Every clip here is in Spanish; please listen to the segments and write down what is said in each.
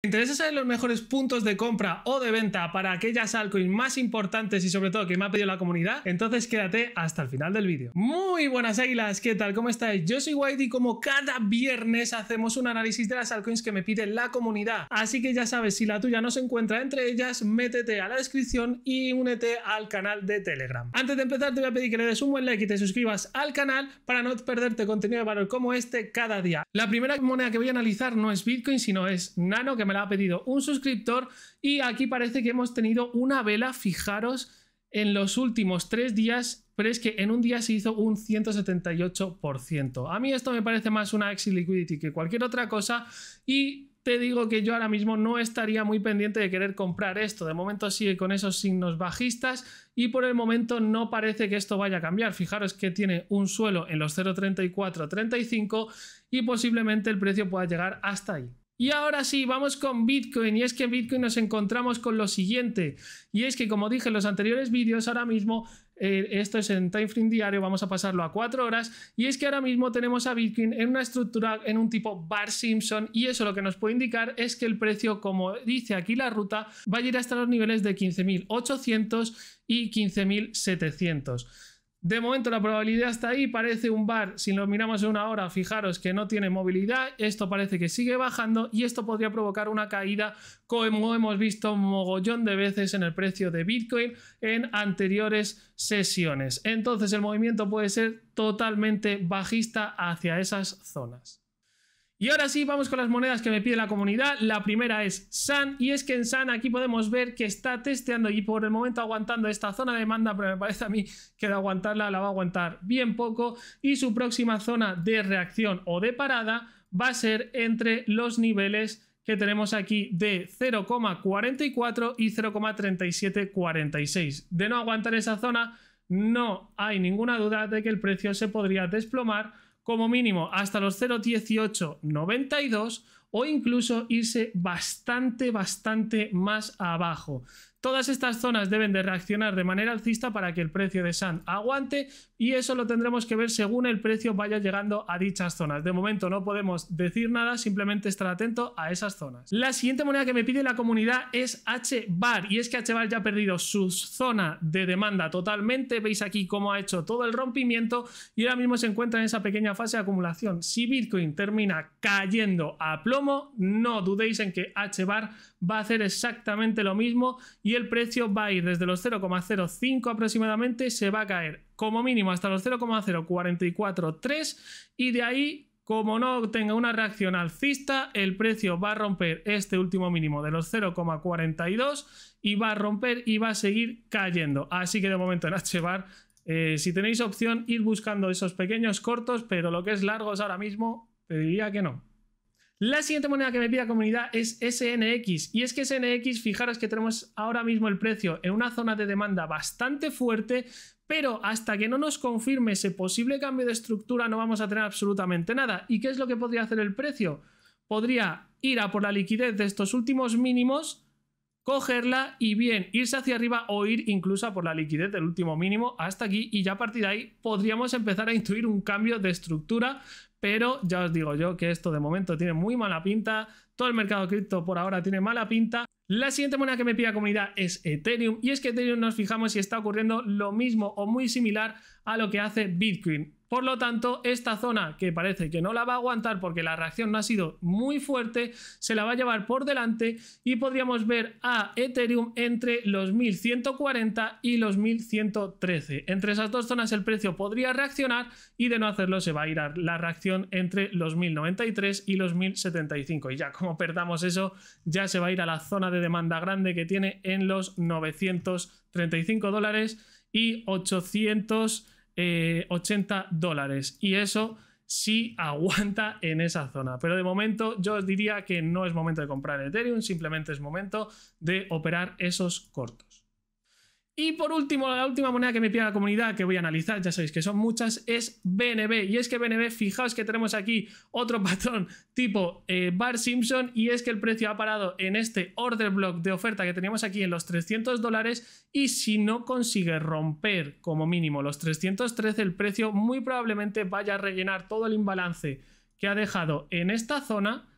¿Te interesa saber los mejores puntos de compra o de venta para aquellas altcoins más importantes y sobre todo que me ha pedido la comunidad, entonces quédate hasta el final del vídeo. Muy buenas águilas, ¿qué tal? ¿Cómo estáis? Yo soy White y como cada viernes hacemos un análisis de las altcoins que me pide la comunidad. Así que ya sabes, si la tuya no se encuentra entre ellas, métete a la descripción y únete al canal de Telegram. Antes de empezar te voy a pedir que le des un buen like y te suscribas al canal para no perderte contenido de valor como este cada día. La primera moneda que voy a analizar no es Bitcoin, sino es Nano, que me la ha pedido un suscriptor y aquí parece que hemos tenido una vela, fijaros, en los últimos tres días, pero es que en un día se hizo un 178%. A mí esto me parece más una exit liquidity que cualquier otra cosa y te digo que yo ahora mismo no estaría muy pendiente de querer comprar esto. De momento sigue con esos signos bajistas y por el momento no parece que esto vaya a cambiar. Fijaros que tiene un suelo en los 0,34-35 y posiblemente el precio pueda llegar hasta ahí. Y ahora sí, vamos con Bitcoin. Y es que en Bitcoin nos encontramos con lo siguiente. Y es que, como dije en los anteriores vídeos, ahora mismo, eh, esto es en time frame diario, vamos a pasarlo a cuatro horas. Y es que ahora mismo tenemos a Bitcoin en una estructura, en un tipo Bar Simpson. Y eso lo que nos puede indicar es que el precio, como dice aquí la ruta, va a ir hasta los niveles de 15.800 y 15.700. De momento la probabilidad está ahí, parece un bar, si lo miramos en una hora, fijaros que no tiene movilidad, esto parece que sigue bajando y esto podría provocar una caída como hemos visto mogollón de veces en el precio de Bitcoin en anteriores sesiones. Entonces el movimiento puede ser totalmente bajista hacia esas zonas. Y ahora sí, vamos con las monedas que me pide la comunidad. La primera es San, y es que en San aquí podemos ver que está testeando y por el momento aguantando esta zona de demanda, pero me parece a mí que de aguantarla la va a aguantar bien poco. Y su próxima zona de reacción o de parada va a ser entre los niveles que tenemos aquí de 0,44 y 0,3746. De no aguantar esa zona, no hay ninguna duda de que el precio se podría desplomar como mínimo hasta los 0,1892 o incluso irse bastante, bastante más abajo. Todas estas zonas deben de reaccionar de manera alcista para que el precio de Sand aguante y eso lo tendremos que ver según el precio vaya llegando a dichas zonas. De momento no podemos decir nada, simplemente estar atento a esas zonas. La siguiente moneda que me pide la comunidad es HBAR y es que HBAR ya ha perdido su zona de demanda totalmente. Veis aquí cómo ha hecho todo el rompimiento y ahora mismo se encuentra en esa pequeña fase de acumulación. Si Bitcoin termina cayendo a plomo, no dudéis en que HBAR va a hacer exactamente lo mismo y el precio va a ir desde los 0,05 aproximadamente, se va a caer como mínimo hasta los 0,0443 y de ahí como no tenga una reacción alcista, el precio va a romper este último mínimo de los 0,42 y va a romper y va a seguir cayendo. Así que de momento en HBAR, eh, si tenéis opción, ir buscando esos pequeños cortos, pero lo que es largos ahora mismo, te diría que no. La siguiente moneda que me pide la comunidad es SNX. Y es que SNX, fijaros que tenemos ahora mismo el precio en una zona de demanda bastante fuerte, pero hasta que no nos confirme ese posible cambio de estructura no vamos a tener absolutamente nada. ¿Y qué es lo que podría hacer el precio? Podría ir a por la liquidez de estos últimos mínimos, cogerla y bien irse hacia arriba o ir incluso a por la liquidez del último mínimo hasta aquí y ya a partir de ahí podríamos empezar a intuir un cambio de estructura, pero ya os digo yo que esto de momento tiene muy mala pinta. Todo el mercado cripto por ahora tiene mala pinta. La siguiente moneda que me pide comida comunidad es Ethereum. Y es que Ethereum nos fijamos si está ocurriendo lo mismo o muy similar a lo que hace Bitcoin. Por lo tanto, esta zona que parece que no la va a aguantar porque la reacción no ha sido muy fuerte, se la va a llevar por delante y podríamos ver a Ethereum entre los 1140 y los 1113. Entre esas dos zonas el precio podría reaccionar y de no hacerlo se va a ir a la reacción entre los 1093 y los 1075. Y ya como perdamos eso, ya se va a ir a la zona de demanda grande que tiene en los 935 dólares y 880 eh, dólares. Y eso sí aguanta en esa zona. Pero de momento yo os diría que no es momento de comprar Ethereum, simplemente es momento de operar esos cortos. Y por último, la última moneda que me pide la comunidad que voy a analizar, ya sabéis que son muchas, es BNB. Y es que BNB, fijaos que tenemos aquí otro patrón tipo eh, Bar Simpson y es que el precio ha parado en este order block de oferta que teníamos aquí en los 300 dólares y si no consigue romper como mínimo los 313, el precio muy probablemente vaya a rellenar todo el imbalance que ha dejado en esta zona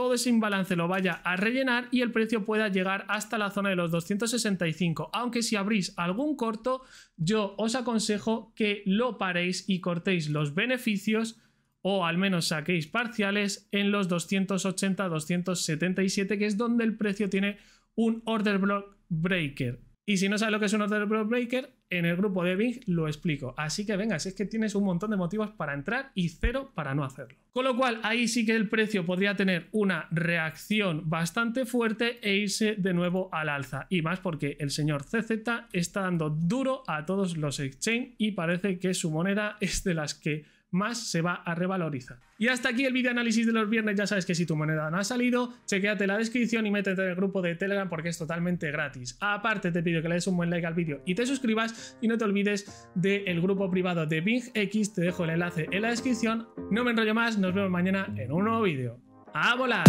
todo ese imbalance lo vaya a rellenar y el precio pueda llegar hasta la zona de los 265. Aunque si abrís algún corto, yo os aconsejo que lo paréis y cortéis los beneficios o al menos saquéis parciales en los 280-277, que es donde el precio tiene un order block breaker. Y si no sabes lo que es un order breaker, en el grupo de Bing lo explico. Así que venga, si es que tienes un montón de motivos para entrar y cero para no hacerlo. Con lo cual, ahí sí que el precio podría tener una reacción bastante fuerte e irse de nuevo al alza. Y más porque el señor CZ está dando duro a todos los exchange y parece que su moneda es de las que más se va a revalorizar. Y hasta aquí el video análisis de los viernes. Ya sabes que si tu moneda no ha salido, chequéate la descripción y métete en el grupo de Telegram porque es totalmente gratis. Aparte, te pido que le des un buen like al vídeo y te suscribas. Y no te olvides del grupo privado de X. Te dejo el enlace en la descripción. No me enrollo más. Nos vemos mañana en un nuevo vídeo. ¡A volar!